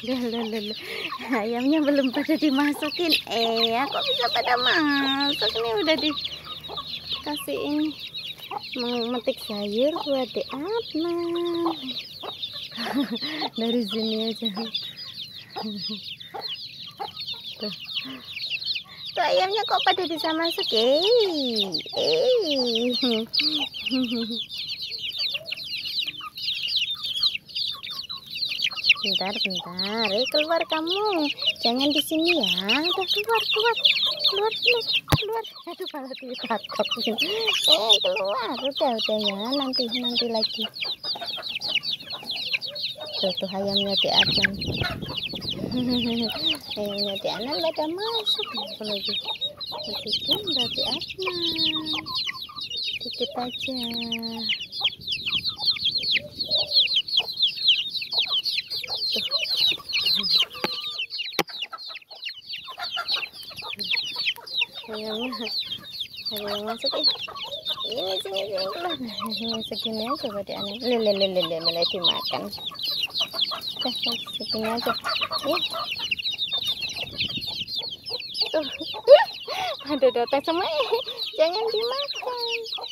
Loh, loh, loh. Ayamnya belum pada dimasukin. Eh, aku bisa pada masuk nih udah dikasih ini. Mau sayur buat di Atma. Dari sini aja. Tuh ayamnya kok pada bisa masuk, eh. Eh. bentar bentar eh keluar kamu jangan di sini ya udah keluar keluar keluar keluar keluar aduh malah ditakut eh keluar udah udah ya nanti nanti lagi tuh tuh ayamnya di atas ayamnya di atas pada masuk lagi lagi pun berarti asma, sedikit aja sayangnya ada yang masuk ini sini sini segini lele lele lele mulai dimakan tuh Ada datang semua jangan dimakan